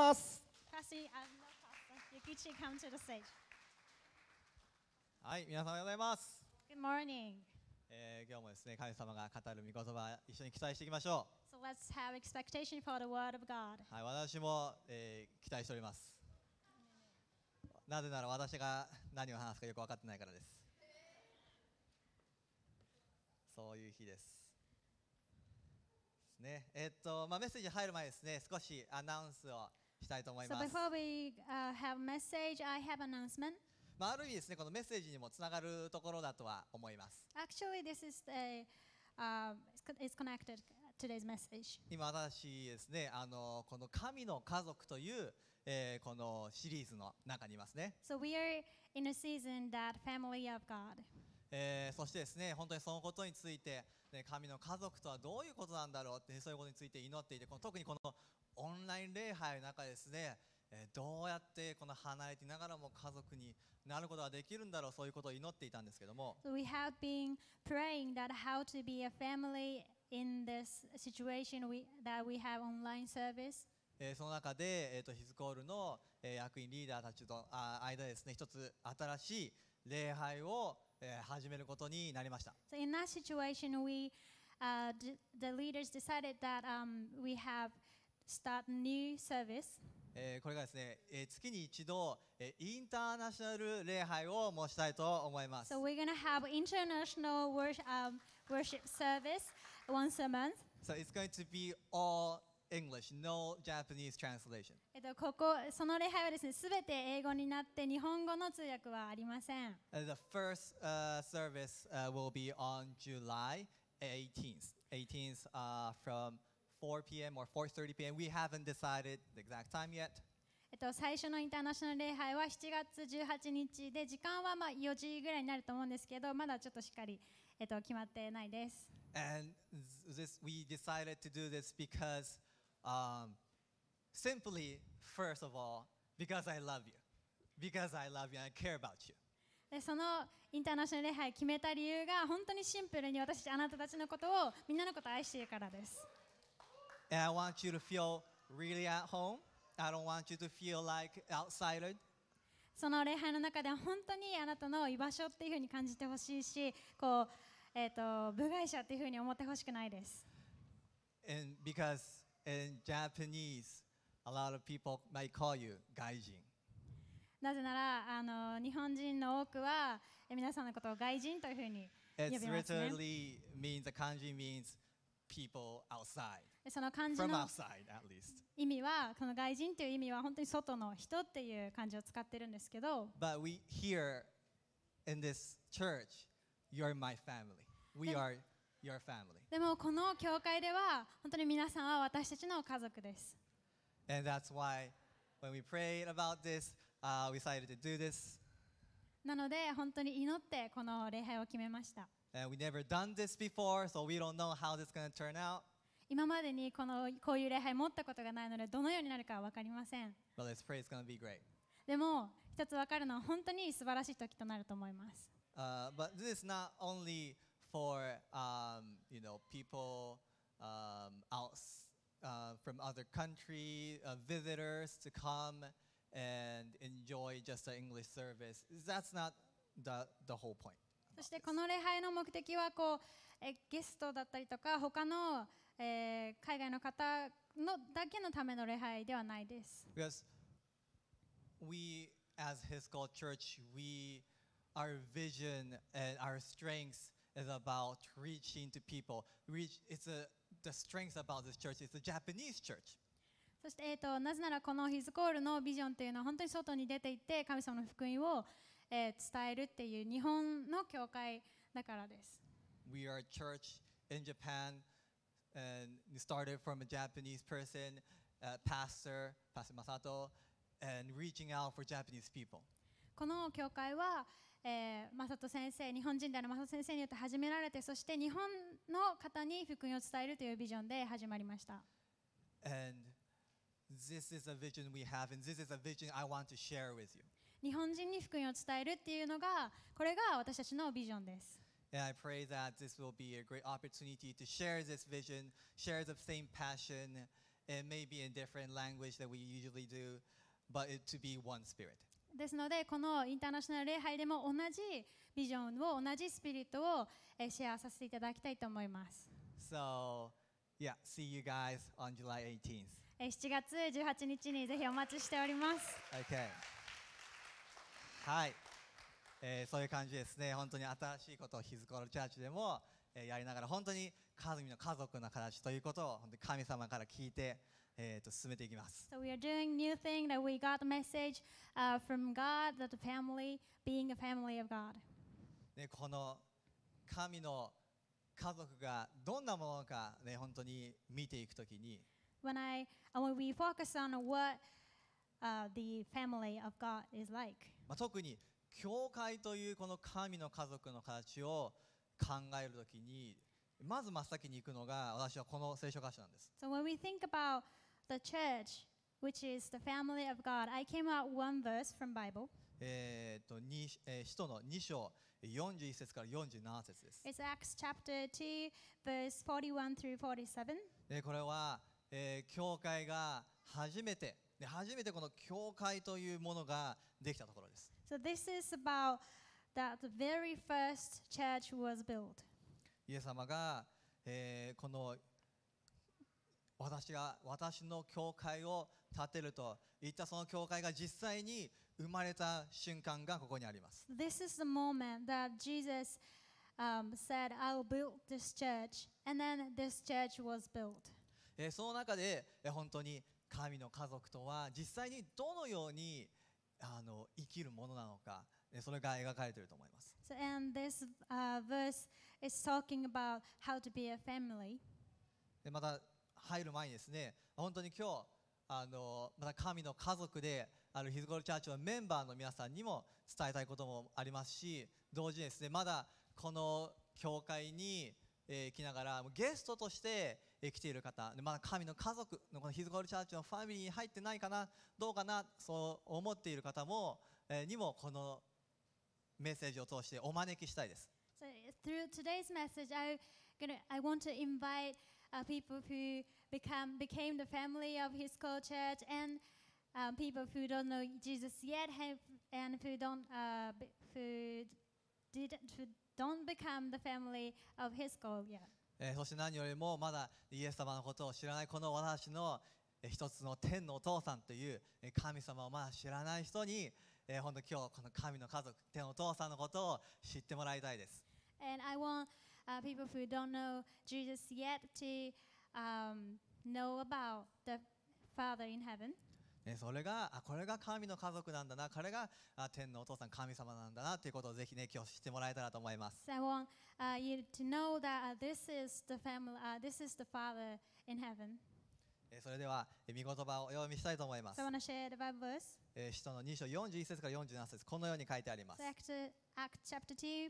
ます。はい、皆様おはようございます。Good morning. えー、今日もですね、神様が語る御言葉、一緒に期待していきましょう。So、let's have expectation for the word of God. はい、私も、えー、期待しております。なぜなら私が何を話すかよく分かってないからです。そういう日です。ですね、えー、っと、まあ、メッセージ入る前ですね、少しアナウンスをしたいと思います。So before we、uh, have message, I have announcement. まあある意味ですね、このメッセージにもつながるところだとは思います。Actually, this is uh, it's connected today's message. 今私ですね、あのこの神の家族という、えー、このシリーズの中にいますね。So we are in a season that family of God. えー、そしてですね本当にそのことについて、ね、神の家族とはどういうことなんだろうってそういうことについて祈っていてこの特にこのオンライン礼拝の中ですねどうやってこの離れてながらも家族になることができるんだろうそういうことを祈っていたんですけども we, その中で、えー、とヒズコールの役員リーダーたちとあ間でですね一つ新しい礼拝を始めることになりました。o n that s i t a t i o n we, uh, the leaders decided that um, we have start new service. えー、これがですね、えー、月に一度、えー、インターナショナル礼拝をもしたいと思います。So we're gonna have international worship,、um, worship service once a month. So it's going to be all English, no Japanese translation. えっとここその礼拝はですね、すべて英語になって日本語の通訳はありません。The first、uh, service、uh, will be on July 18th, 18th、uh, from 4 p.m. or 4:30 p.m. We haven't decided the exact time yet. えっと、最初のインターナショナル礼拝は7月18日で時間はまあ4時ぐらいになると思うんですけどまだちょっとしっかり、えっと、決まってないです。And this, we decided to do this because、um, simply, first of all, because I love you. Because I love you and I care about you. でそのインターナショナル礼拝決めた理由が本当にシンプルに私あなたたちのことをみんなのことを愛しているからです。And I want you to feel really at home. I don't want you to feel like outsider. その礼拝の中では本当にあなたの居場所っていうふうに感じてほしいし、こう、えっ、ー、と、部外者っていうふうに思ってほしくないです。And because in Japanese, a lot of people might call you 外人。なぜなら、あの日本人の多くは皆さんのことを外人というふうに呼びます、ね。It literally means, the kanji means people outside. その漢字の意味は、この外人という意味は本当に外の人っていう漢字を使ってるんですけど、But we here in this church, you're my family. We are your family. でもこの教会では本当に皆さんは私たちの家族です。And that's why when we prayed about this, uh, we decided to do this. なので本当に祈ってこの礼拝を決めました。And we never done this before, so we don't know how this is going to turn out. 今までにこのこういう礼拝持ったことがないのでどのようになるかは分かりません。But let's pray it's going to be great. でも一つ分かるのは本当に素晴らしい時となると思います。Uh, but this is not only for um, you know people um, out uh, from other country, uh, visitors to come and enjoy just the English service. That's not the the whole point. そしてこの礼拝の目的はこうえゲストだったりとか他のえー、海外の方のだけのための礼拝ではないです。Because we, as His called church, we, our vision and our strengths is about reaching to people. Reach, it's a, the strength about this church, it's a Japanese church. そして、えーと、となぜならこのヒズコールのビジョンというのは本当に外に出ていって神様の福音を、えー、伝えるっていう日本の教会だからです。We are a church in Japan この教会は、日本人であるマサト先生によって始められて、そして日本の方に福音を伝えるというビジョンで始まりました。日本人に福音を伝えるっていうのが、これが私たちのビジョンです。And I pray that this will be a great opportunity to share this vision, share the same passion, and maybe in different language that we usually do, but it, to be one spirit. ですので、このインターナショナル礼拝でも同じビジョンを、同じスピリットをシェアさせていただきたいと思います。So, yeah, see you guys on July 18th. 7月18日にぜひお待ちしております。Okay. はい。えー、そういう感じですね本当に新しいことをヒズコールチャーチでも、えー、やりながら本当に神の家族の形ということを本当に神様から聞いて、えー、と進めていきます。So we are doing new thing that we got the message、uh, from God that the family being a family of God. ねこの神の家族がどんなものかね本当に見ていくときに。When I when we focus on what、uh, the family of God is like. まあ特に教会というこの神の家族の形を考えるときにまず真っ先に行くのが私はこの聖書箇所なんです。So when we think about the church, which is the family of God, I came out one verse from Bible. えっと、に、えー、使徒の2章41節から47節です。It's Acts chapter 2, verse 41 through 47. で、これは、えー、教会が初めてで初めてこの教会というものができたところです。So this is about that the very first church was built. イエス様が、えー、この私が私の教会を建てると言ったその教会が実際に生まれた瞬間がここにあります。This is the moment that Jesus um, said, I will build this church, and then this church was built. その中で本当に神の家族とは実際にどのようにあの生きるものなのか、それが描かれていると思います。So, and this、uh, verse is talking about how to be a family. でまた入る前にですね、本当に今日あのまた神の家族であるヒズゴルチャーチのメンバーの皆さんにも伝えたいこともありますし、同時にですね、まだこの教会に、えー、来ながらゲストとしてえ来ている方でまだ神の家族のこのヒズコールチャーチのファミリーに入ってないかなどうかなそう思っている方も、えにもこのメッセージを通してお招きしたいです。So through today's message, I gonna I want to invite uh, people who become became the family of His Call Church and um, people who don't know Jesus yet have, and who don't uh, who d i d who don't become the family of His Call yet. えー、そして何よりもまだイエス様のことを知らないこの私のえ一つの天のお父さんという神様をまだ知らない人に、えー、本当今日この神の家族天のお父さんのことを知ってもらいたいです。And I want、uh, people who don't know Jesus yet to、um, know about the Father in heaven. ね、それがあこれが神の家族なんだな彼があ天のお父さん神様なんだなということをぜひね今日知ってもらえたらと思います。So、I want、uh, you to know that、uh, this is the family、uh, this is the Father in heaven. それでは、御言葉をお読みしたいと思います。So、I want to share the Bible verse. 使徒の2章41節から47節このように書いてあります。So, Act, Act chapter 2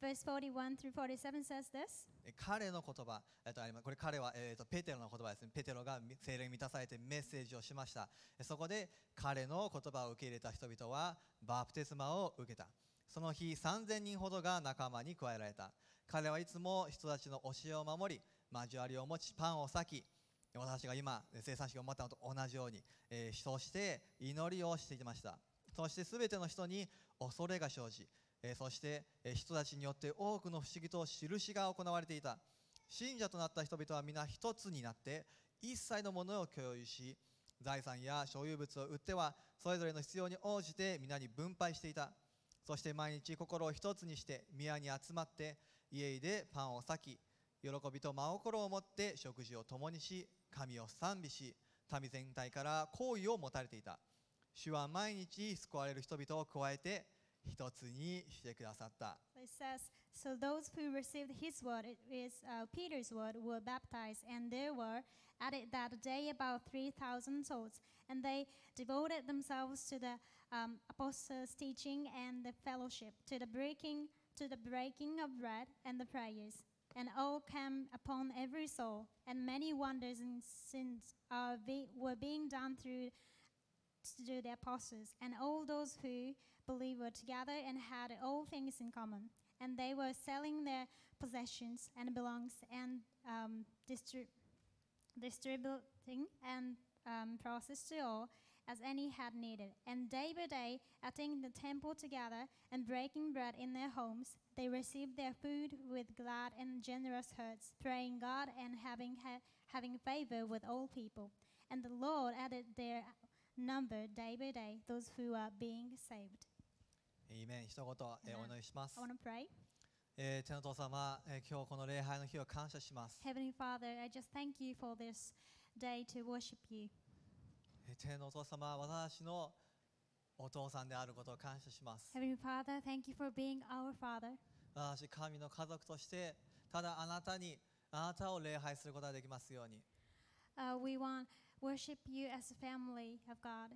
41 47 says this. 彼の言葉、えっと、これ彼は、えっと、ペテロの言葉ですね。ペテロが精霊に満たされてメッセージをしました。そこで彼の言葉を受け入れた人々はバプテスマを受けた。その日3000人ほどが仲間に加えられた。彼はいつも人たちの教えを守り、交わりを持ち、パンを裂き、私が今、生産式を持ったのと同じように、えー、そして祈りをしていました。そしてすべての人に恐れが生じ、えそして人たちによって多くの不思議と印が行われていた信者となった人々は皆一つになって一切のものを共有し財産や所有物を売ってはそれぞれの必要に応じて皆に分配していたそして毎日心を一つにして宮に集まって家でパンを裂き喜びと真心を持って食事を共にし神を賛美し民全体から好意を持たれていた主は毎日救われる人々を加えて一つにしてくださった。So it says, So those who received his word, it is uh, Peter's word, were baptized, and there were added that day about 3,000 souls. And they devoted themselves to the um, apostles' teaching and the fellowship, to the breaking to the breaking of bread and the prayers. And all came upon every soul, and many wonders and sins are be, were being done through through the apostles, and all those who believer together and had all things in common. And they were selling their possessions and belongings and um, distrib- distributing and um, process to all as any had needed. And day by day, attending the temple together and breaking bread in their homes, they received their food with glad and generous hearts, praying God and having, ha- having favor with all people. And the Lord added their number day by day those who are being saved. イメン一言、えー、お祈りします。えー、天の父様、えー、今日この礼拝の日を感謝します。Heavenly Father, I just thank you for this day to worship you. 天のお父様、私のお父さんであることを感謝します。Heavenly Father, thank you for being our Father. 私、神の家族として、ただあなたに、あなたを礼拝することができますように。Uh, we want worship you as a family of God.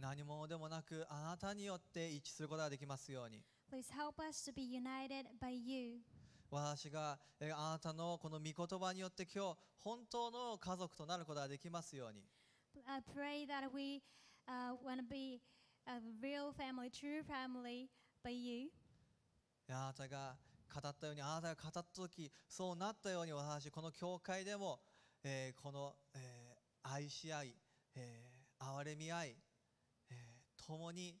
何者でもなくあなたによって一致することができますように Please help us to be united by you. 私があなたのこの御言葉によって今日本当の家族となることができますように we、uh, family, family by you. あなたが語ったようにあなたが語った時そうなったように私この教会でも、えー、この、えー、愛し合い、えー、憐れみ合い共に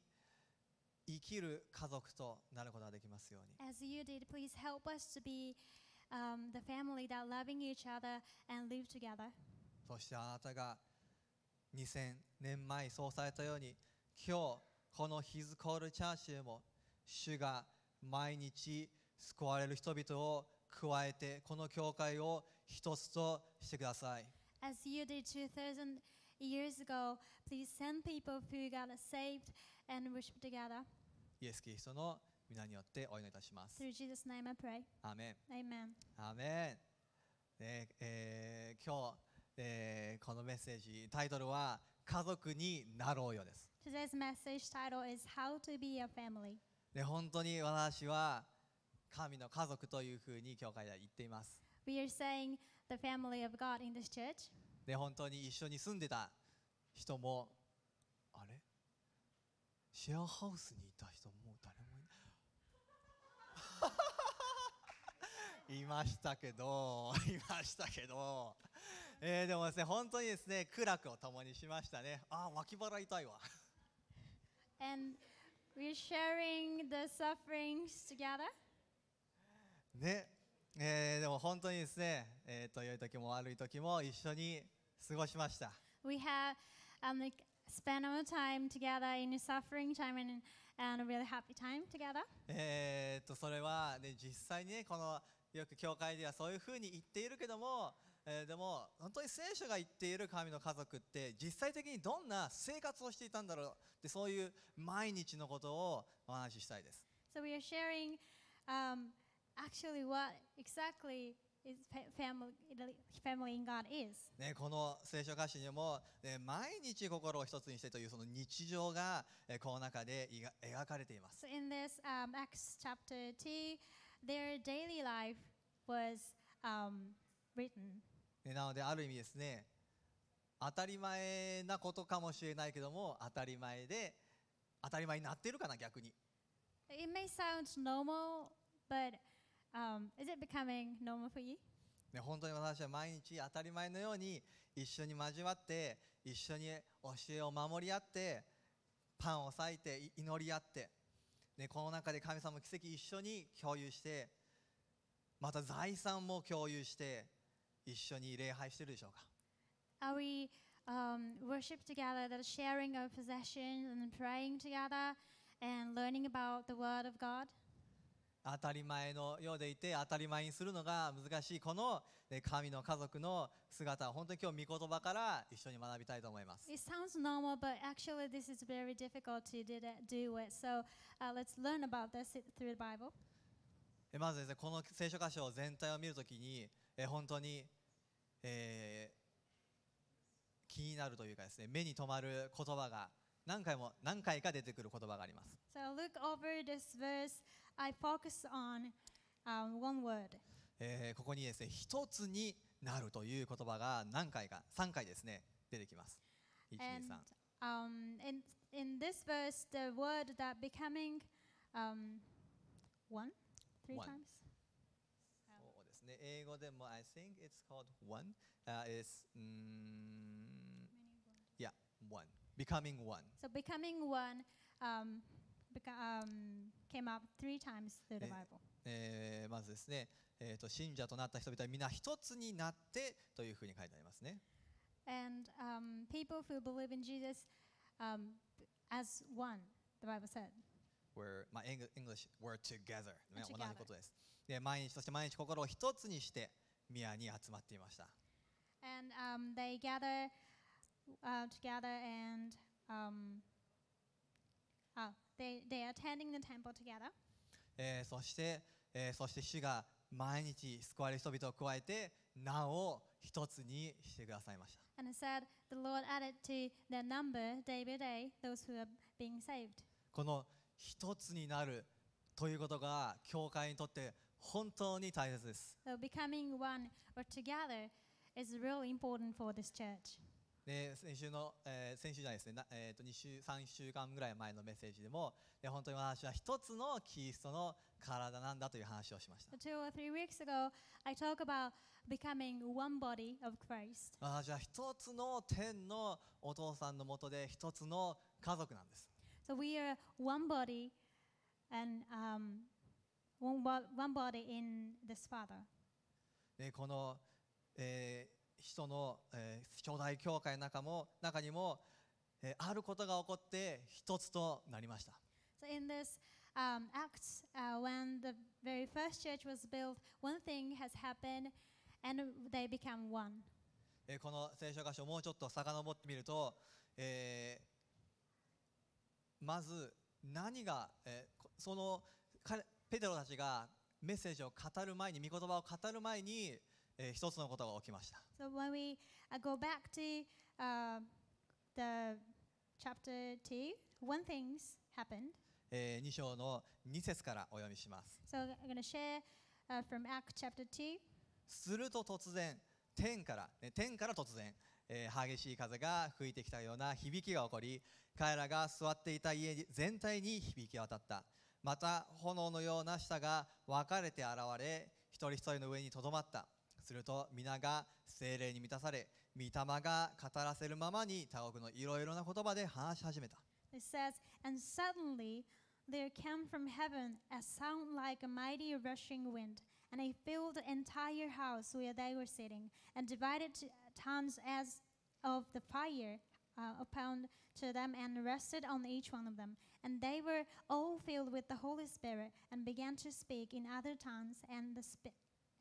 生きる家族となることができますように。As you did, please help us to be、um, the family that loving each other and live together. そしてあなたが2000年前そうされたように、今日このヒズコールチャーシューも主が毎日救われる人々を加えてこの教会を一つとしてください。As you did 2000 years ago. Please send people who got saved and worship together. イエス・キリストの皆によってお祈りいたします。Through Jesus' name I pray. アーメン。Amen. アーメン。ねえー、今日、えー、このメッセージ、タイトルは家族になろうよです。Today's message title is How to be a family. で本当に私は神の家族というふうに教会では言っています。We are saying the family of God in this church. で本当に一緒に住んでた人もあれシェアハウスにいた人もう誰もいない いましたけど いましたけど、えー、でもですね本当にですね苦楽を共にしましたねあ脇腹痛いわ And we're sharing the sufferings together ねえー、でも本当にですね、えー、と良い時も悪い時も一緒に過ごしました。We have um, like, spent our time together in suffering time and, and a really happy time together. えっと、それは、ね、実際に、ね、このよく教会ではそういうふうに言っているけども、えー、でも本当に聖書が言っている神の家族って実際的にどんな生活をしていたんだろうってそういう毎日のことをお話ししたいです。So we are sharing、um, actually what exactly family in God is. ね、この聖書歌詞にも、ね、毎日心を一つにしてというその日常が、えこの中で描かれています。なのである意味ですね、当たり前なことかもしれないけども、当たり前で当たり前になっているかな逆に。It may sound normal, but Um, is it becoming normal for you? ね、本当に私は毎日当たり前のように一緒に交わって一緒に教えを守り合ってパンを裂いて祈り合って、ね、この中で神様の奇跡一緒に共有してまた財産も共有して一緒に礼拝してるでしょうか Are we、um, worship together, that sharing our possessions and praying together and learning about the Word of God? 当たり前のようでいて当たり前にするのが難しいこの神の家族の姿本当に今日御言葉から一緒に学びたいと思います。It sounds normal, but actually this is very difficult to do it. So、uh, let's learn about this through the Bible. まずですね、この聖書箇所全体を見るときに、え本当に、えー、気になるというかですね、目に留まる言葉が何回も何回か出てくる言葉があります。So look over this verse. I focus on、um, one word. えー、ここにですね、一つになるという言葉が何回か、3回ですね、出てきます。1、2、3。Um, in, in this verse, the word that becoming um, one, three one. times. そうですね。英語でも I think it's called one、uh, is、um, yeah one. becoming one. So becoming one um, beca- um, came up three times through the え Bible. えーまずですね、えーと信者となった人々は皆一つになってというふうに書いてありますね。And um, people who believe in Jesus um, as one, the Bible said. We're, まあ、Eng- English, we're together. ね We're 同 together. じことです。で毎日そして毎日心を一つにして宮に集まっていました。And um, they gather uh, together and um, oh, they, they are attending the temple together. えー、そして、えー、そして主が毎日救われる人々を加えて、なお一つにしてくださいました。said, number day day この一つになるということが教会にとって本当に大切です。So becoming one or together is really important for this church. ね、先週の、え先週じゃないですね、えー、と2週3週間ぐらい前のメッセージでも、ね、本当に私は一つのキリストの体なんだという話をしました私は一つの天のお父さんのもとで一つの家族なんです。s この、え人の、えー、巨大教会の中も中にも、えー、あることが起こって一つとなりました。So in this um, Acts, uh, when the very first church was built, one thing has happened and they b e c m e one. えー、この聖書箇所をもうちょっと遡ってみると、えー、まず何が、えー、その彼ペテロたちがメッセージを語る前に御言葉を語る前にえー、一つのことが起きました。So when we go back to、uh, the chapter 2, one thing happened. えー、章の2節からお読みします。So I'm going to share、uh, from Act chapter すると突然、天から、ね、天から突然、えー、激しい風が吹いてきたような響きが起こり彼らが座っていた家全体に響き渡ったまた炎のような舌が分かれて現れ一人一人の上にとどまったすると皆が精霊に満たされ御霊が語らせるままに他国のいろいろな言葉で話し始めた It says, And suddenly there came from heaven a sound like a mighty rushing wind, and it filled the entire house where they were sitting, and divided tongues as of the fire uh, upon to them and rested on each one of them. And they were all filled with the Holy Spirit and began to speak in other tongues and the Spirit.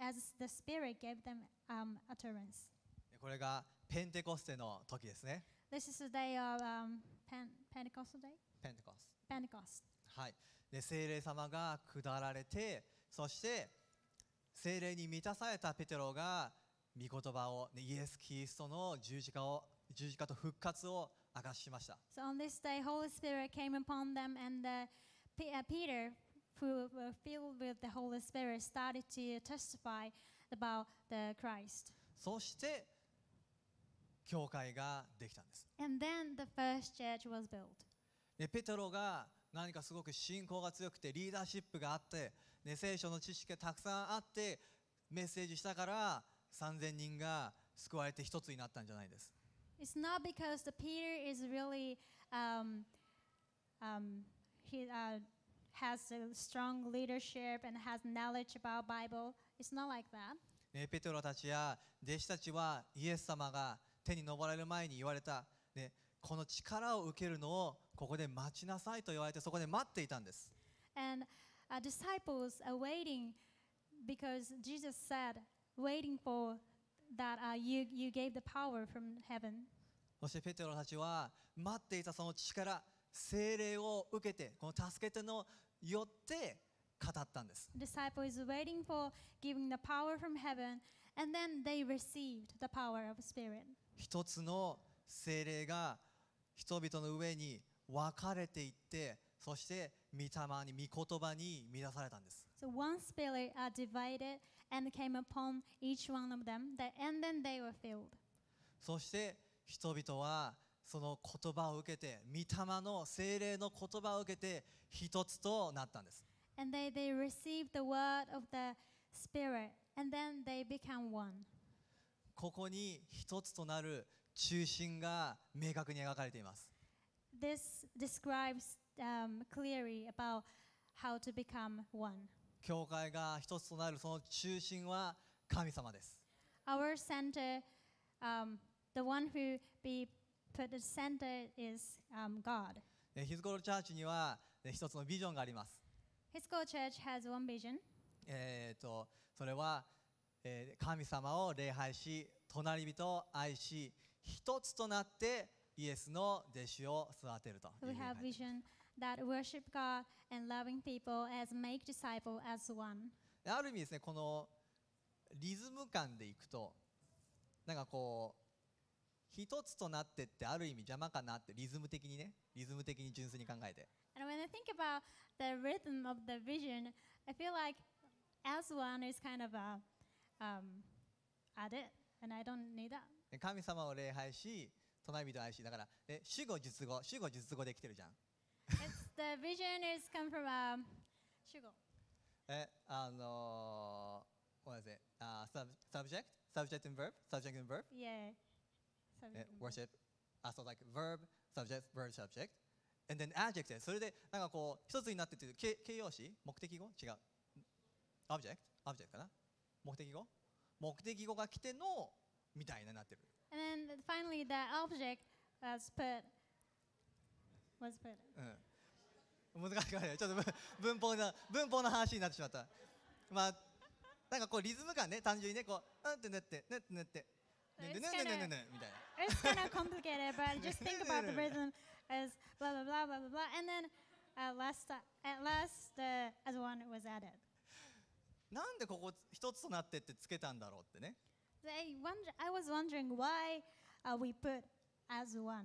as the Spirit gave them、um, utterance. これがペンテコステの時ですね。This is the day of、um, Pen Pentecostal day? Pentecost. Pentecost. はい。で、聖霊様が下られて、そして聖霊に満たされたペテロが御言葉を、イエス・キリストの十字架を十字架と復活を明かしました。So on this day, Holy Spirit came upon them and the Peter who were filled with the Holy Spirit started to testify about the Christ. そして教会ができたんです。And then the first church was built. でペテロが何かすごく信仰が強くてリーダーシップがあって、ね、聖書の知識がたくさんあってメッセージしたから3000人が救われて一つになったんじゃないです。It's not because the Peter is really um, um, he, uh, has a strong leadership and has knowledge about Bible. It's not like that. ね、ペテロたちや弟子たちはイエス様が手に登られる前に言われた、ね、この力を受けるのをここで待ちなさいと言われてそこで待っていたんです。And uh, disciples are waiting because Jesus said, waiting for that、uh, you, you gave the power from heaven. そしてペテロたちは待っていたその力精霊を受けてこの助けてのよって語ったんです。Disciple is waiting for giving the power from heaven and then they received the power of spirit. 一つの精霊が人々の上に分かれていってそして御霊に御言葉に乱されたんです。So one spirit are divided and came upon each one of them and then they were filled. そして人々はその言葉を受けて、御霊の精霊の言葉を受けて、一つとなったんです。ここに一つとなる中心が明確に描かれています。教会が一つとなるその中心は神様です。to the center is、um, God. ヒズコロチャーチには一つのビジョンがあります。ヒズコロチャーチ has one vision. えー、とそれは、えー、神様を礼拝し、隣人を愛し、一つとなってイエスの弟子を育てると。We have vision that worship God and loving people as make disciple as one. ある意味ですね、このリズム感でいくと、なんかこう、一つとなってってある意味邪魔かなってリズム的にねリズム的に純粋に考えて。And when I think about the rhythm of the vision, I feel like as one is kind of a, um, at it, and I don't need that. 神様を礼拝し、隣人を愛し、だから、で主語、述語、主語、述語できてるじゃん。It's the vision is come from a 主語。え、あのー、what is it? Uh, sub, subject? Subject and verb? Subject and verb? Yeah. worship、あ、そう、like verb、subject、verb、subject。And then adjective。それで、なんかこう、一つになってて、形形容詞目的語違う。object? object かな目的語目的語が来てのみたいななってる。And then finally, t h e object was put. was put. うん。難しくないちょっと文法の文法の話になってしまった。まあ、なんかこうリズム感ね、単純にね、こう、うんってねって、ねってねって、ねねねねねねみたいな。it's kind of complicated, but just think about the rhythm as blah blah blah blah blah blah, and then at last, at last the as one was added. なんでここ一つとなってってつけたんだろうってね。They wonder, I was wondering why、we put as one.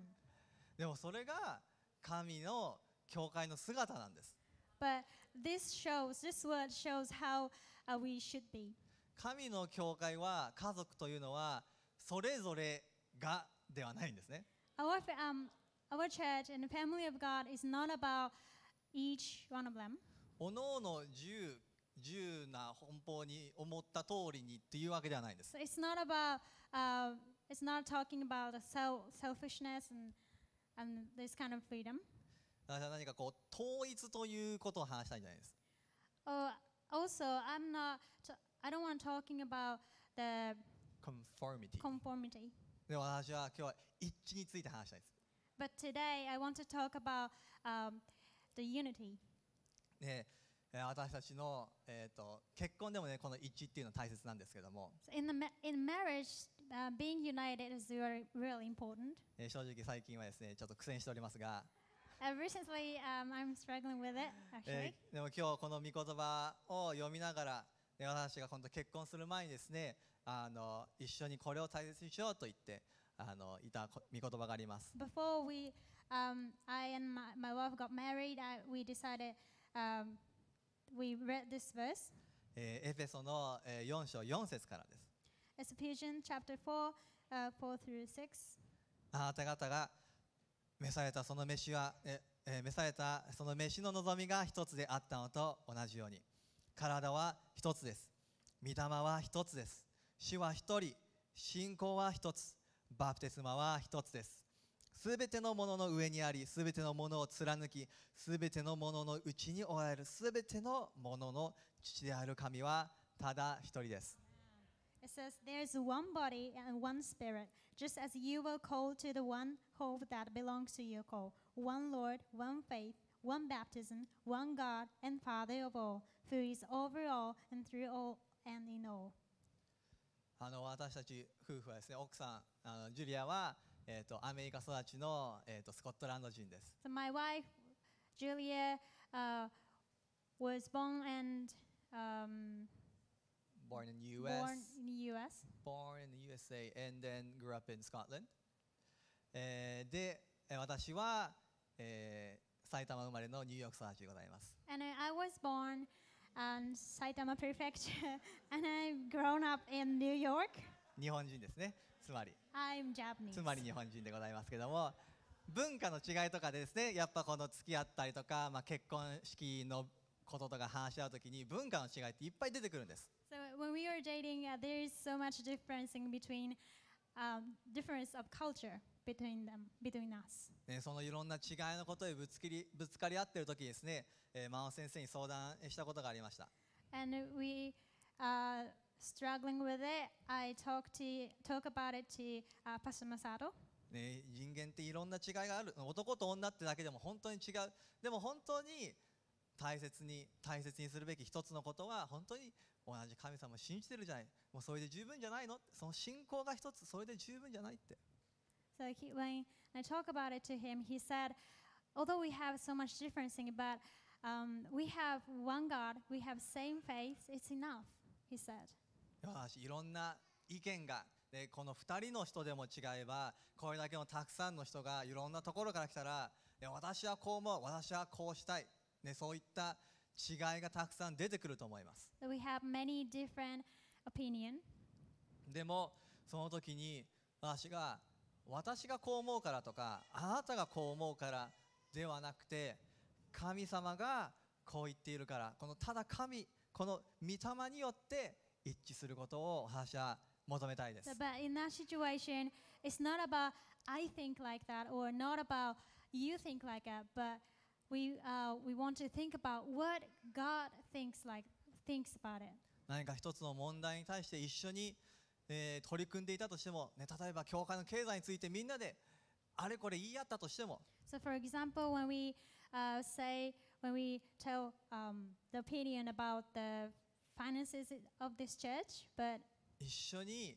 でもそれが神の教会の姿なんです。But this shows, this word shows how、we should be. 神の教会は家族というのはそれぞれがではないんですね。Our, um, our church and the family of God is not about each one of them. おのおの自由自由な奔放に思った通りにというわけではないんです。So、it's not about、uh, it's not talking about self selfishness and and this kind of freedom. 何かこう統一ということを話したいんじゃないです。Oh, also, I'm not. I don't want talking about the conformity. conformity. でも私は今日は一致について話したいです。But today I want to talk about、um, the unity. ね私たちの、えー、と結婚でもねこの一致っていうのは大切なんですけども in, the, in marriage、uh, being united is really, really important 正直最近はですねちょっと苦戦しておりますが Uh, recently, um, I'm struggling with it, actually. でも今日この御言葉を読みながら、私が今度結婚する前にですね、あの一緒にこれを大切にしようと言ってあのいた御言葉があります。Before we, um, I and my, my wife got married, I, we decided, um, we read this verse. えー、エソの、えー、4章4節からです。Ephesians chapter 4, 4 through 6. あなた方が召されたその飯は、ええー、召されたそのしの望みが一つであったのと同じように、体は一つです。御霊は一つです。主は一人信仰は一つバプテスマは一つですすべてのものの上にありすべてのものを貫きすべてのもののうちにおられるすべてのものの父である神はただ一人です It says, There is one body and one spirit, just as you were called to the one hope that belongs to your call, one Lord, one faith, one baptism, one God and Father of all, who is over all and through all and in all. あの私たち夫婦はですね奥さんあのジュリアは、えーと、とアメリカ育ちの、えーと、とスコットランド人です。So my wife, Julia, uh, was born and、um, born in the US, born in the US, born in the USA, and then grew up in Scotland. えー、で私は、えー、埼玉生まれのニューヨーク育ちでございます。And I was born and Saitama Prefecture, and I've grown up in New York. 日本人ですね。つまり、I'm Japanese. つまり日本人でございますけども、文化の違いとかでですね、やっぱこの付き合ったりとか、まあ結婚式のこととか話し合うときに文化の違いっていっぱい出てくるんです。So when we were dating,、uh, there is so much difference in between、um, difference of culture. between them, between us. ね、そのいろんな違いのことでぶつきりぶつかり合っている時にですね、えー、真央先生に相談したことがありました。And we are struggling with it. I talk to talk about it to、uh, Pastor Masato. ね、人間っていろんな違いがある男と女ってだけでも本当に違うでも本当に大切に大切にするべき一つのことは本当に同じ神様を信じてるじゃないもうそれで十分じゃないのその信仰が一つそれで十分じゃないって。So he, when I t a l k about it to him, he said, although we have so much difference, in, but um, we have one God, we have same faith, it's enough, he said. いろんな意見がでこの2人の人でも違えばこれだけのたくさんの人がいろんなところから来たら私はこう思う私はこうしたい、ね、そういった違いがたくさん出てくると思います。We have many different opinion. でもその時に私が私がこう思うからとかあなたがこう思うからではなくて神様がこう言っているからこのただ神この御霊によって一致することを私は求めたいです。But in that situation, it's not about I think like that or not about you think like that, but we,、uh, we want to think about what God thinks, like, thinks about it. 何か一つの問題に対して一緒にえー、取り組んでいたとしても、ね、例えば教会の経済についてみんなであれこれ言い合ったとしても。So for example, when we、uh, say, when we tell、um, the opinion about the finances of this church, but 一緒に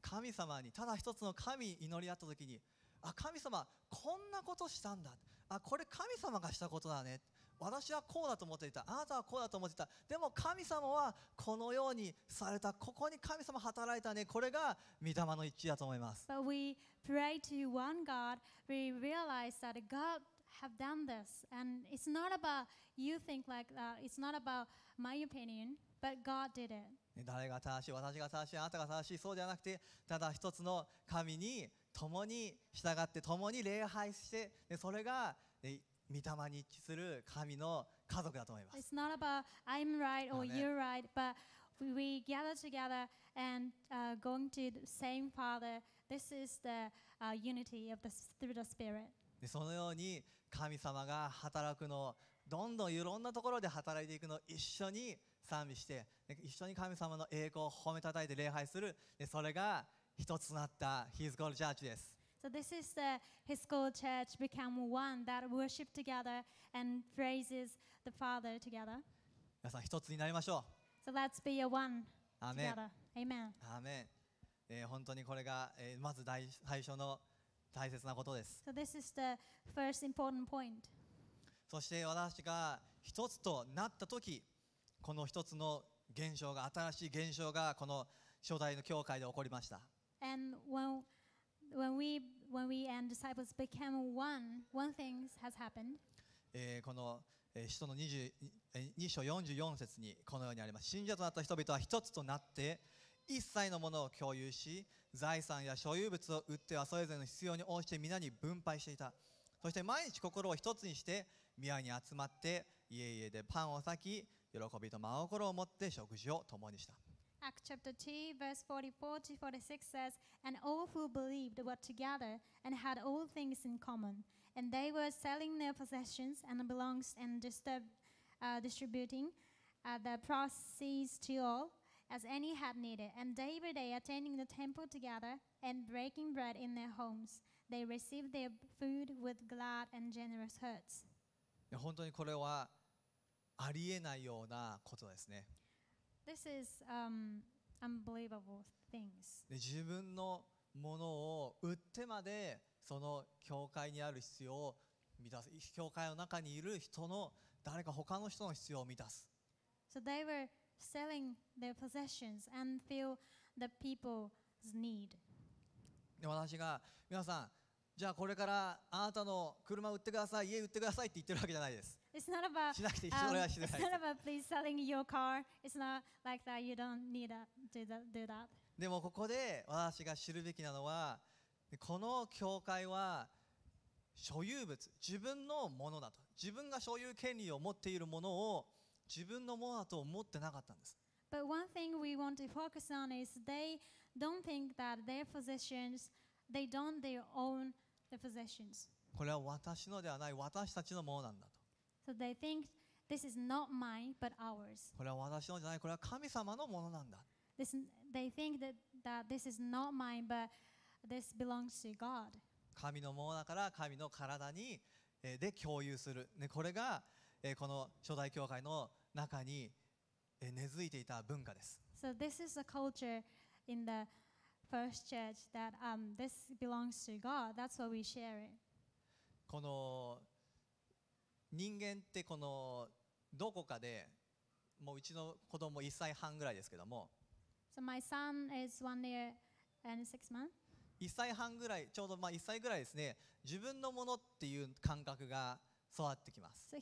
神様にただ一つの神祈り合った時にあ神様こんなことしたんだあこれ神様がしたことだね私はこうだと思っていたあなたはこうだと思っていたでも神様はこのようにされたここに神様働いたねこれが御霊の一致だと思います But we pray to one God we realize that God have done this and it's not about you think like that it's not about my opinion but God did it 誰が正しい私が正しいあなたが正しいそうではなくてただ一つの神に共に従って共に礼拝してそれが御霊に一致する神の家族だと思います。It's not about I'm right or you're right, but we gather together and、uh, going to the same Father. This is the、uh, unity of the, through the Spirit. でそのように神様が働くのをどんどんいろんなところで働いていくのを一緒に賛美して一緒に神様の栄光を褒めたたえて礼拝するでそれが一つとなったヒーズコールチャーチです。So this is the his school church become one that worship together and praises the Father together. 皆さん一つになりましょう。So let's be a one アー together. Amen. アーメン、えー、本当にこれが、えー、まず大最初の大切なことです。So this is the first important point. そして私が一つとなった時この一つの現象が新しい現象がこの初代の教会で起こりました。And when, when we when we and disciples became one, one thing has happened. えこの人の2 2章44節にこのようにあります。信者となった人々は一つとなって、一切のものを共有し、財産や所有物を売ってはそれぞれの必要に応じて皆に分配していた。そして毎日心を一つにして宮に集まって家々でパンを裂き喜びと真心を持って食事を共にした。Acts chapter 2, verse 44 to 46 says, And all who believed were together and had all things in common. And they were selling their possessions and belongings and disturb, uh, distributing uh, the proceeds to all, as any had needed. And day by day, attending the temple together and breaking bread in their homes, they received their food with glad and generous hearts. 本当にこれはありえないようなことですね。This is、um, unbelievable things. で自分のものを売ってまでその教会にある必要を満たす教会の中にいる人の誰か他の人の必要を満たす。So they were selling their possessions and fill the people's need. で私が皆さんじゃあこれからあなたの車売ってください家売ってくださいって言ってるわけじゃないです。It's not about. しなくていい。それはしない。It's not about please selling your car. It's not like that. You don't need that. Do that. Do that. でもここで私が知るべきなのは、この教会は所有物、自分のものだと。自分が所有権利を持っているものを自分のものだと思ってなかったんです。But one thing we want to focus on is they don't think that their possessions, they don't their own the possessions. これは私のではない私たちのものなんだと。So they think this is not mine but ours. これは私のじゃない、これは神様のものなんだ。This, they think that, that this is not mine but this belongs to God. 神のものだから神の体にで共有する。ね、これがこの初代教会の中に根付いていた文化です。So this is a culture in the first church that、um, this belongs to God. That's why we share it. この人間ってこのどこかでもううちの子供一1歳半ぐらいですけども1歳半ぐらいちょうどまあ1歳ぐらいですね自分のものっていう感覚が育ってきます、こ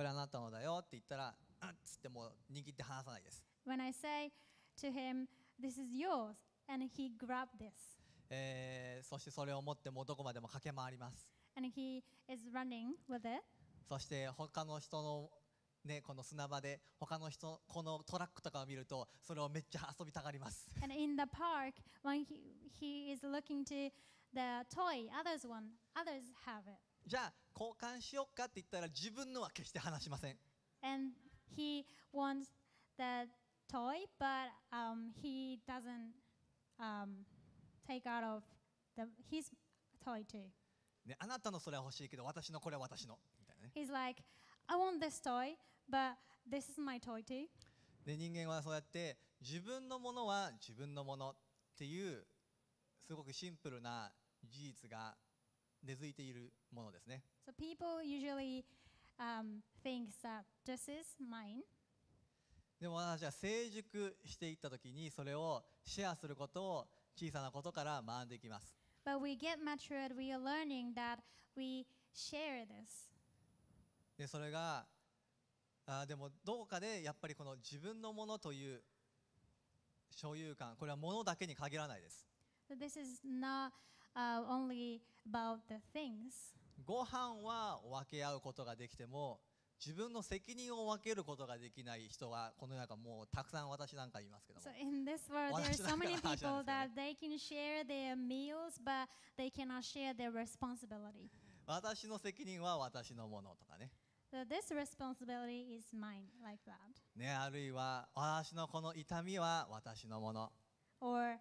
れあなたのだよって言ったらあっつってもう握って離さないです When I say to him this is yours and he g r a b this えー、そしてそれを持ってもうどこまでも駆け回ります。And he is running with it. そして他の人のね、この砂場で他の人このトラックとかを見るとそれをめっちゃ遊びたがります。And in the park, when he, he is looking to the toy others, one, others have it. じゃあ交換しようかって言ったら自分のは決して話しません。And he wants the toy, but、um, he doesn't、um, take out of the, his toy too. ね、あなたのそれは欲しいけど、私のこれは私の。He's like, I want this toy, but this is my toy too. で、人間はそうやって自分のものは自分のものっていうすごくシンプルな事実が根付いているものですね。So people usually、um, think that this is mine. でも私は成熟していったときにそれをシェアすることを小さなことから学んでいきます。But we get matured, we are learning that we share this. でそれがあでもどうかでやっぱりこの自分のものという所有感これはものだけに限らないです。So、this is not、uh, only about the things. ご飯は分け合うことができても自分の責任を分けることができない人がこの世の中もうたくさん私なんかいますけども。So、world, 私なんかの話なんですけど私の責任は私のものとかね。So、this responsibility is mine, like that. ねあるいは私のこの痛みは私のもの。Or,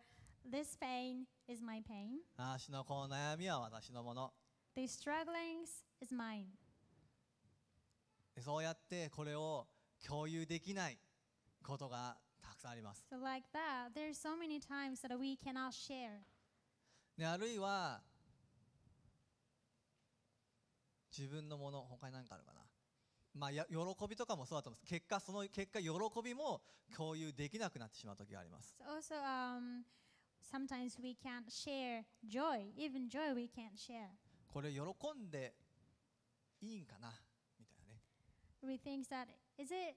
this pain is my pain. 私のこの悩みは私のもの。These strugglings is mine. そうやってこれを共有できないことがたくさんあります。So like that, there's so many times that we cannot share. であるいは自分のもの他に何かあるかな。まあ、や喜びとかもそうだと思います。結果その結果喜びも共有できなくなってしまう時があります。So also, um, sometimes we can't share joy, even joy we can't share. これ喜んでいいんかな。w e t h i n k that is it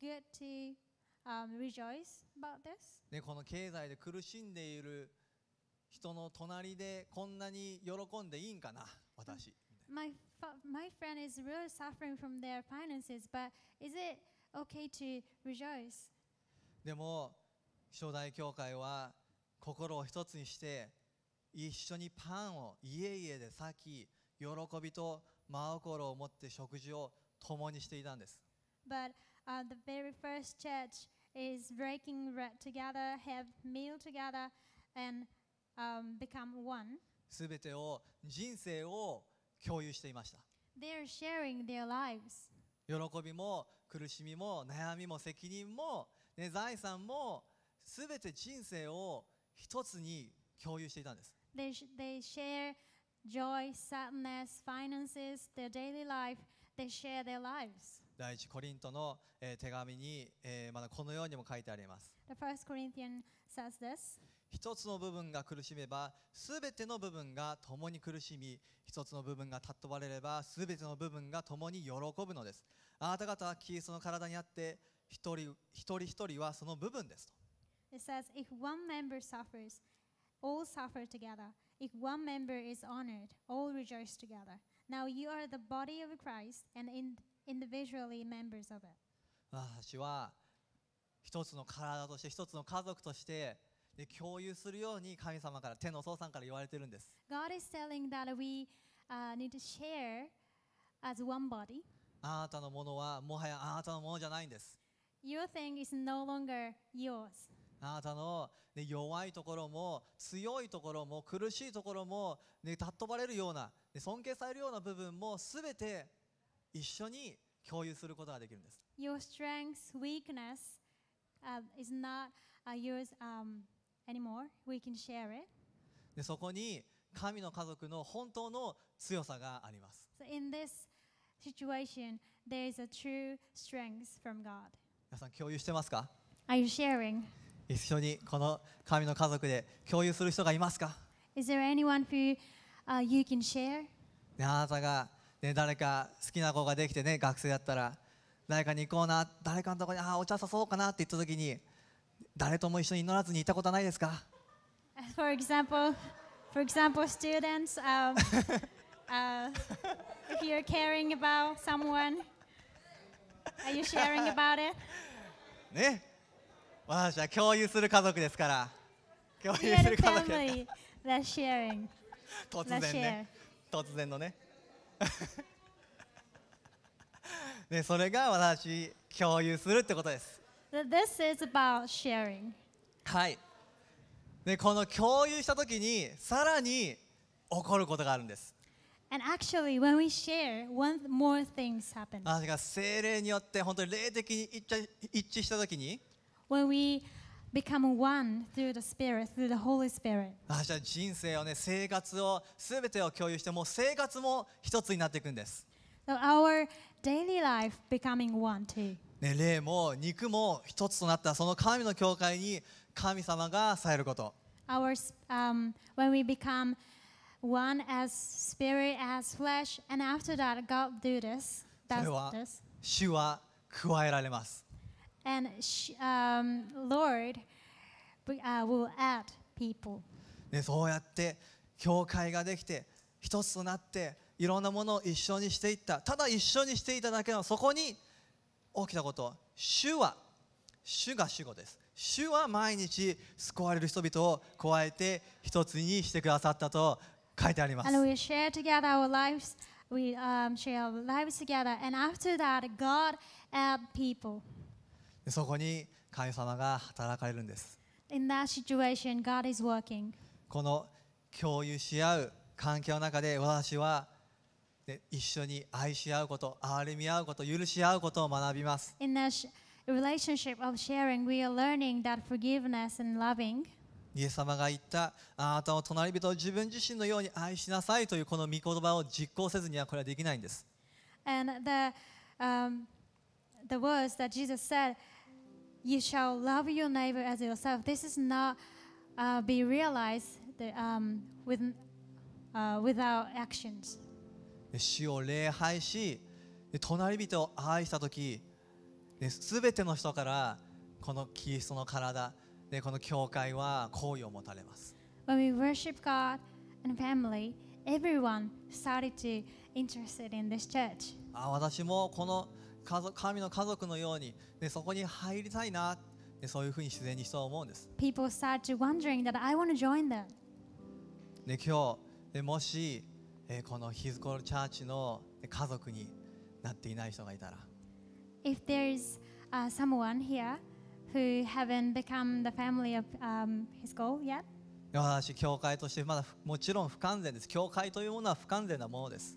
good to um, rejoice about this? ね、この経済で苦しんでいる人の隣でこんなに喜んでいいんかな、私。My, my friend is really suffering from their finances, but is it okay to rejoice? でも、初代教会は心を一つにして、一緒にパンを家々で裂き、喜びと真心を持って食事を共にしていたんです。But、uh, the very first church is breaking bread together, have meal together, and、um, become one. すべてを人生を共有していました。They are sharing their lives. 喜びも苦しみも悩みも責任も、ね、財産もすべて人生を一つに共有していたんです。They, they share joy, sadness, finances, their daily life, They share their lives. 第一コリントの、手紙に、まだこのようにも書いてあります。The first Corinthian says this. 一つの部分が苦しめば、すべての部分が共に苦しみ、一つの部分が尊ばれれば、すべての部分が共に喜ぶのです。あなた方はキリストの体にあって、一人一人一人はその部分ですと。It says, if one member suffers, all suffer together. If one member is honored, all rejoice together. Now you are the body of Christ and in individually members of it. 私は一つの体として一つの家族としてで共有するように神様から天のお父さんから言われてるんです。God is telling that we、need to share as one body. あなたのものはもはやあなたのものじゃないんです。Your thing is no longer yours. あなたの、ね、弱いところも強いところも苦しいところも、ね、とばれるようなで尊敬されるような部分も全て一緒に共有することができるんです。Your strengths, weakness、uh, is not、uh, yours、um, anymore. We can share it. でそこに神の家族の本当の強さがあります。So、in this situation, there is a true strength from God. 皆さん共有してますか Are you sharing? 一緒にこの神の家族で共有する人がいますか Is there anyone who uh, you can share. ね、あなたが、ね、誰か好きな子ができてね、学生だったら、誰かに行こうな、誰かのところにあお茶誘おうかなって言ったときに、誰とも一緒に乗らずにいたことはないですか For example, for example, students, um, uh, if you're caring about someone, are you sharing about it? ね、私は共有する家族ですから、共有する家族ですから。That sharing. 突然ね突然のねで それが私共有するってことです This is about sharing. はいでこの共有した時にさらに起こることがあるんです私が精霊によって本当に霊的に一致した時に When we become one through the Spirit, through the Holy Spirit. ね、生も So、our daily life becoming one too. ね、霊も肉も一つとなったその神の教会に神様がさえること。Our, 主は加えられます。And she, um, Lord uh, will add people. ね、そうやって教会ができて一つとなっていろんなものを一緒にしていったただ一緒にしていただけのそこに起きたこと主は主が主語です主は毎日救われる人々を加えて一つにしてくださったと書いてあります。And we share together our lives, we、um, share our lives together, and after that, God and people. そこに神様が働かれるんです。In that situation, God is working. この共有し合う関係の中で私は、ね、一緒に愛し合うこと、歩み合うこと、許し合うことを学びます。In that relationship of sharing, we are learning that forgiveness and loving. イエス様が言ったあなたの隣人を自分自身のように愛しなさいというこの御言葉を実行せずにはこれはできないんです。And the, um, the words that Jesus said you shall love your neighbor as yourself. This is not uh, be realized that, um, with, uh, without actions. 主を礼拝し、隣人を愛した時き、すべての人からこのキリストの体、でこの教会は好意を持たれます。When we worship God and family, everyone started to interested in this church. あ私もこの家族神の家族のように、ね、そこに入りたいな、ね、そういうふうに自然に人は思うんです。今日、ね、もし、えこのヒズコールチャーチの家族になっていない人がいたら。If 私、教会としてまだもちろん不完全です。教会というものは不完全なものです。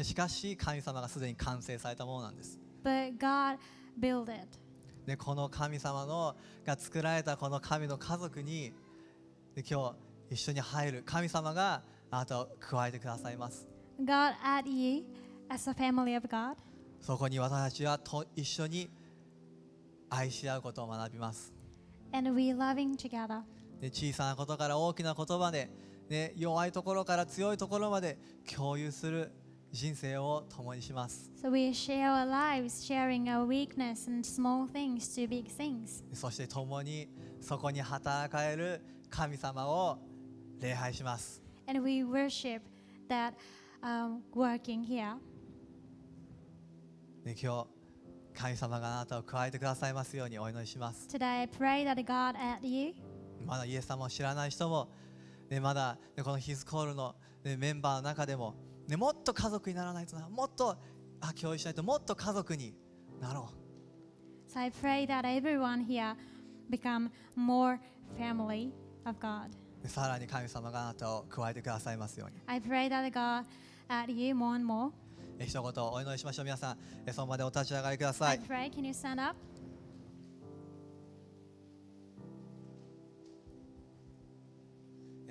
でしかし神様がすでに完成されたものなんです。But God built it. でこの神様のが作られたこの神の家族にで今日一緒に入る神様があとを加えてくださいます。God a t ye as a family of God. そこに私たちはと一緒に愛し合うことを学びます。And we loving together. で小さなことから大きなことまで、ね、弱いところから強いところまで共有する人生を共にします。So we share our lives, sharing our weakness and small things to big things. そして共にそこに働かれる神様を礼拝します。And we worship that、um, working here. で今日神様があなたを加えてくださいますようにお祈りします。Today I pray that God add you. まだイエス様を知らない人も、ね、まだ、ね、このヒズコールの、ね、メンバーの中でも、ね、もっと家族にならないとなもっとあ共有しないともっと家族になろう。So I pray that everyone here become more family of God. さらに神様があなたを加えてくださいますように。I pray that God add you more and more. 一言お祈りしましょう皆さんその場でお立ち上がりください。I pray, can you stand up?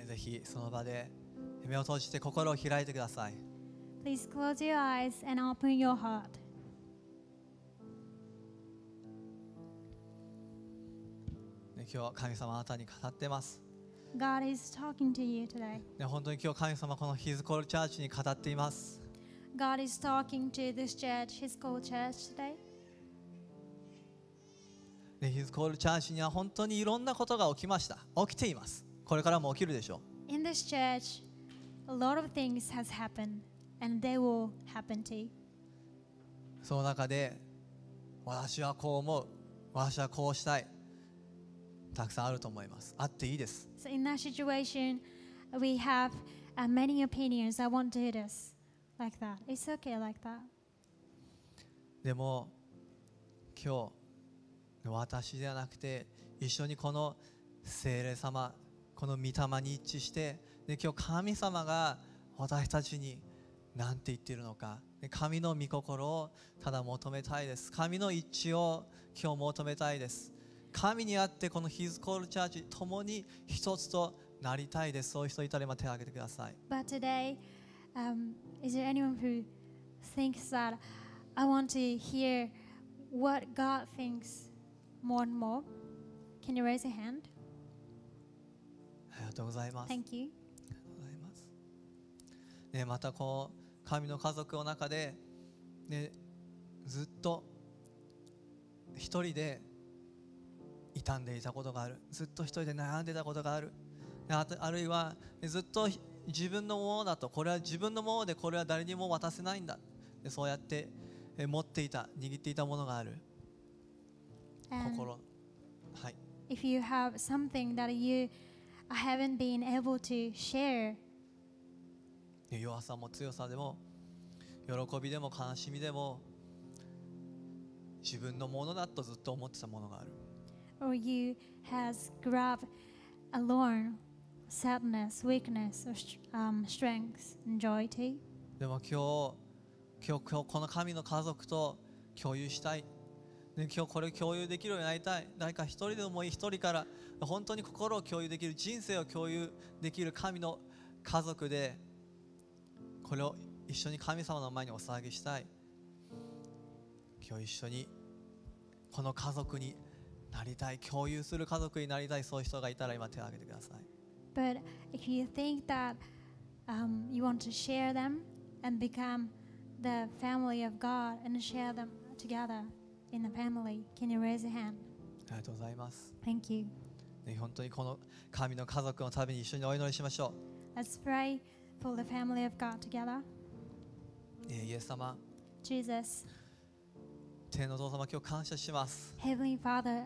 ぜひその場で目を閉じて心を開いてください。Please close your eyes and open your heart. 今日は神様あなたに語ってます。God is talking to you today. ね、本当に今日神様このヒズコールチャーチに語っています。God is talking to this church, His c o l l Church today. ね、ヒズコールチャーチには本当にいろんなことが起きました。起きています。これからも起きるでしょう。In this church, a lot of things has happened. And they will happen to その中で私はこう思う私はこうしたいたくさんあると思いますあっていいです、でも今日私ではなくて一緒にこの聖霊様この御霊に一致してで今日神様が私たちに「何て言っているのか神の御心をただ求めたいです神の一致を今日求めたいです神にあってこのヒズコールチャージ共に一つとなりたいですそういう人いたら今手を挙げてください But today、um, is there anyone who thinks that I want to hear what God thinks more and more Can you raise your hand? ありがとうございます Thank you ね、またこう神の家族の中で、ね、ずっと一人で傷んでいたことがあるずっと一人で悩んでたことがあるあるいはずっと自分のものだとこれは自分のものでこれは誰にも渡せないんだそうやって持っていた握っていたものがある心はい If you have something that you haven't been able to share 弱さも強さでも喜びでも悲しみでも自分のものだとずっと思ってたものがある。Or you has grabbed a l sadness, weakness, or, um, strength, y でも今日今日今日この神の家族と共有したい。ね、今日これを共有できるようになりたい誰か一人でもいい一人から本当に心を共有できる人生を共有できる神の家族でこれを一緒に神様の前にお騒ぎしたい今日一緒にこの家族になりたい共有する家族になりたいそういう人がいたら今手を挙げてください But if you think that、um, you want to share them and become the family of God and share them together in the family, can you raise your hand? ありがとうございます。Thank you. ね、本当にこの神の家族のために一緒にお祈りしましょう。Let's pray. for the family of God together. イエス様、Jesus, 天のお父様、今日感謝します。Heavenly Father,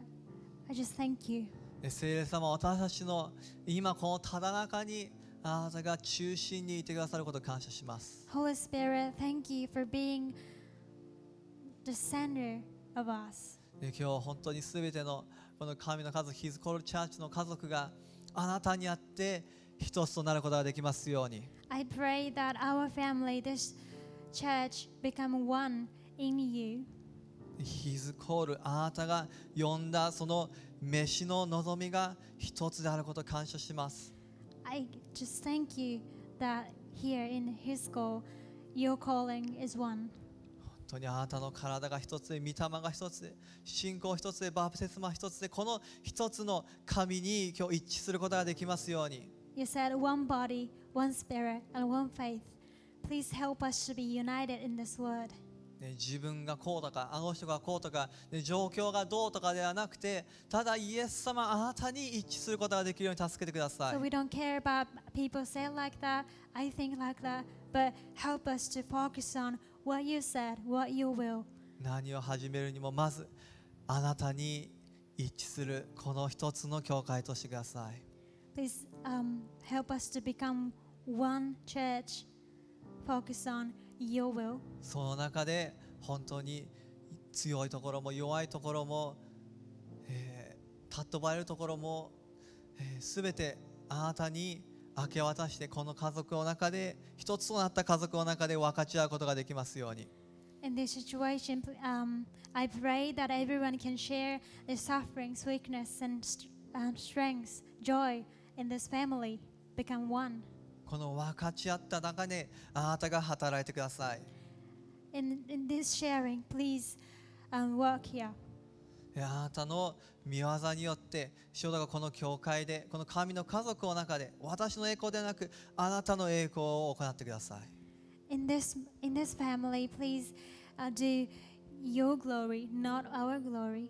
I just thank you. 聖霊様、私たちの今このただ中にあなたが中心にいてくださることを感謝します。Holy Spirit, thank you for being the center of us. 今日本当にすべてのこの神の家族、ヒズコールチャーチの家族があなたにあって一つとなることができますように。I pray that our family, this church, become one in you. His call あなたが呼んだその飯の望みが一つであることを感謝します。I just thank you that here in His call, your calling is one. 本当にあなたの体が一つで、御霊が一つで、信仰一つで、バプテスマ一つで、この一つの神に今日一致することができますように。自分がこうとかあの人がこうとか状況がどうとかではなくてただイエス様あなたに一致することができるように助けてください。何を始めるにもまずあなたに一致するこの一つの教会としてください。Please um, help us to become one church, focus on your will. その中で本当に強いところも弱いところも、えー、尊ばれるところも、えー、全てあなたに明け渡してこの家族の中で一つとなった家族の中で分かち合うことができますように。in this situation, um, I pray that everyone can share their sufferings, weakness, and uh, strengths, joy, in this family become one. この分かち合った中であなたが働いてください。In, in this sharing, please、um, work here. あなたの見業によって主だがこの教会でこの神の家族の中で私の栄光ではなくあなたの栄光を行ってください。In this, in this family, please、uh, do your glory, not our glory.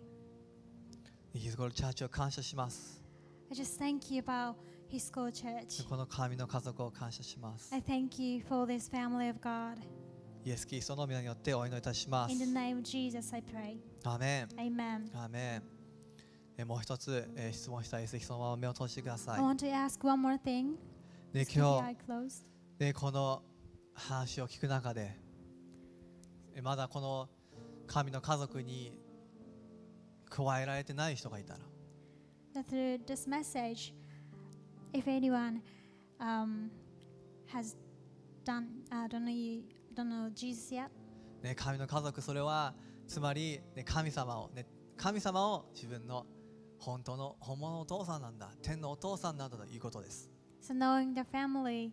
いいところ、チャーチを感謝します。I just thank you about His School Church. この神の家族を感謝します。I thank you for this family of God. イエス・キリストの皆によってお祈りいたします。In the name of Jesus, I pray. アメン。Amen. アメン。もう一つ、えー、質問したいです。そのまま目を閉じてください。I want to ask one more thing. で今日、でこの話を聞く中で、まだこの神の家族に加えられてない人がいたら。that through this message, if anyone um, has done, uh, don't, know you, don't know Jesus yet, ね、神の家族それはつまり、ね、神様を、ね、神様を自分の本当の本物のお父さんなんだ天のお父さんなんだということです。So knowing the family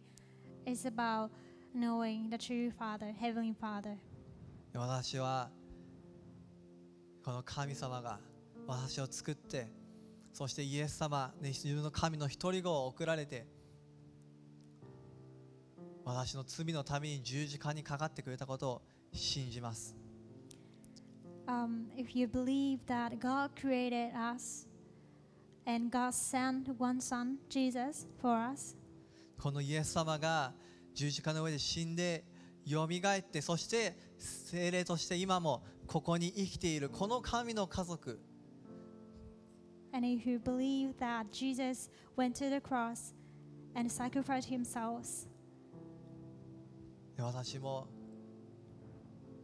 is about knowing the true Father, Heavenly Father. 私はこの神様が私を作ってそしてイエス様、ね、自分の神の一人子を送られて私の罪のために十字架にかかってくれたことを信じます。Um, if you believe that God created us and God sent one son, Jesus, for us, このイエス様が十字架の上で死んで、よみがえって、そして精霊として今もここに生きているこの神の家族。and who believe that Jesus went to the cross and sacrificed himself. 私も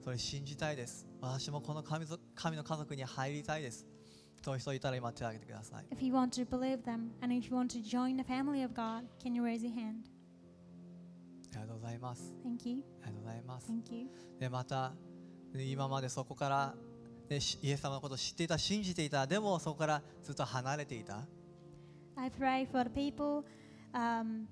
それ信じたいです。私もこの神,神の家族に入りたいです。そういう人いたら今手を挙げてください。If you want to believe them and if you want to join the family of God, can you raise your hand? ありがとうございます。Thank you. ありがとうございます。Thank you. でまた今までそこからね、イエス様のことを知っていた、信じていた、でもそこからずっと離れていた。I pray for people、um,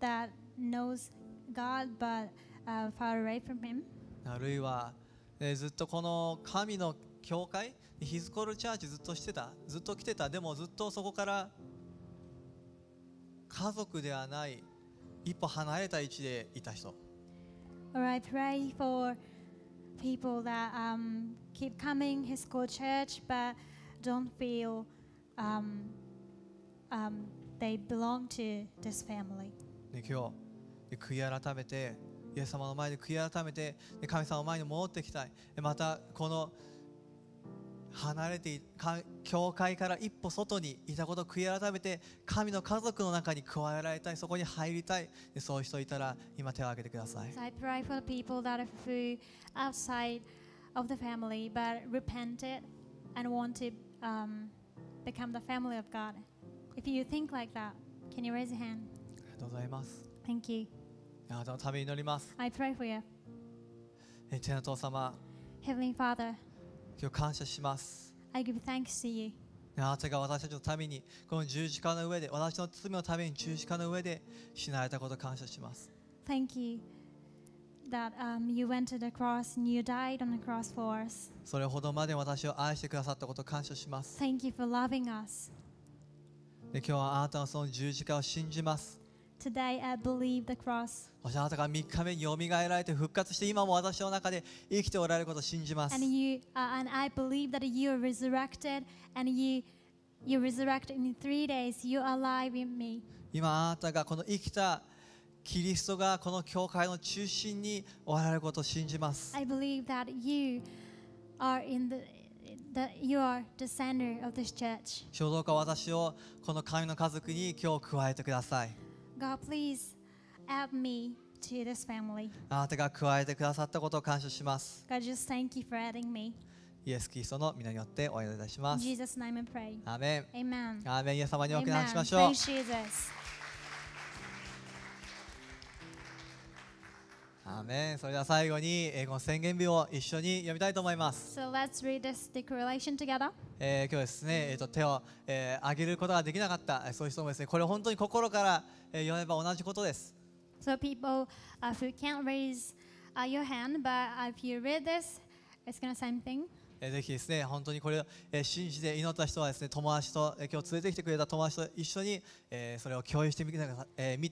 that knows God but、uh, far away from Him. あるいは、ね、ずっとこの神の教会、ヒズコルチャーチずっとしてた、ずっと来てた、でもずっとそこから家族ではない、一歩離れた位置でいた人。Or I pray for people that um, keep coming his school church but don't feel um, um, they belong to this family. ね、今日悔い改めてイエス様の前で悔い改めて神様の前に戻ってきたいまたこの離れて教会から一歩外にいたことを悔い改めて神の家族の中に加えられたいそこに入りたいそういう人いたら今手を挙げてください。So I pray for people that are who outside of the family but repented and want to、um, become the family of God. If you think like that, can you raise your hand? ありがとうございます。Thank you. あなたのために祈ります。I pray for you. 天の父様。Heavenly Father. 今日感謝します。I give thanks to you. あなたが私たちのために、この十字架の上で、私の罪のために十字架の上で死なれたことを感謝します。Thank you that、um, you went to the cross and you died on the cross for us. それほどまで私を愛してくださったことを感謝します。Thank you for loving us. で今日はあなたのその十字架を信じます。Today I believe the cross. あなたが3日目によみがえられて復活して今も私の中で生きておられることを信じます。今あなたがこの生きたキリストがこの教会の中心におられることを信じます。The, 私をこの神の家族に今日加えてください。God, please add me to this family. あなたが加えてくださったことを感謝します。God, just thank you for adding me. イエス・キリストの皆によってお祈りいたします。Jesus name I pray. アメン。Amen. アメン。皆様にお祈りしましょう。Amen. Thanks, Jesus. アメンそれでは最後に、えー、この宣言日を一緒に読みたいと思います。So let's read this declaration together. えー、今日ですね、えーと、手を、えー、上げることができなかったそういう人もですねこれ本当に心から、えー、読めば同じことです。So people、uh, who can't raise、uh, your hand but if you read this it's gonna same thing. ぜひですね、本当にこれを、え信じて祈った人はですね、友達と、え今日連れてきてくれた友達と一緒に、えー、それを共有してみて,、て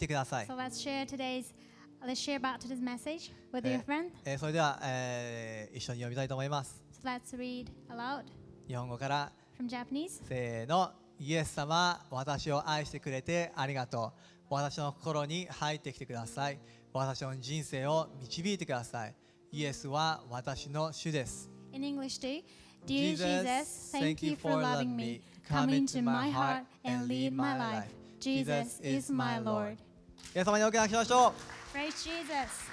ください。So let's share today's Let's share about today's message with your friend. えーそれでは、えー一緒に読みたいと思います。So let's read aloud 日本語から from Japanese. せーの、イエス様、私を愛してくれてありがとう。私の心に入ってきてください。私の人生を導いてください。イエスは私の主です。In English too. Dear Jesus, thank you for loving me. Come into my heart and lead my life. Jesus is my Lord. イエス様におけなしましょう。Praise Jesus.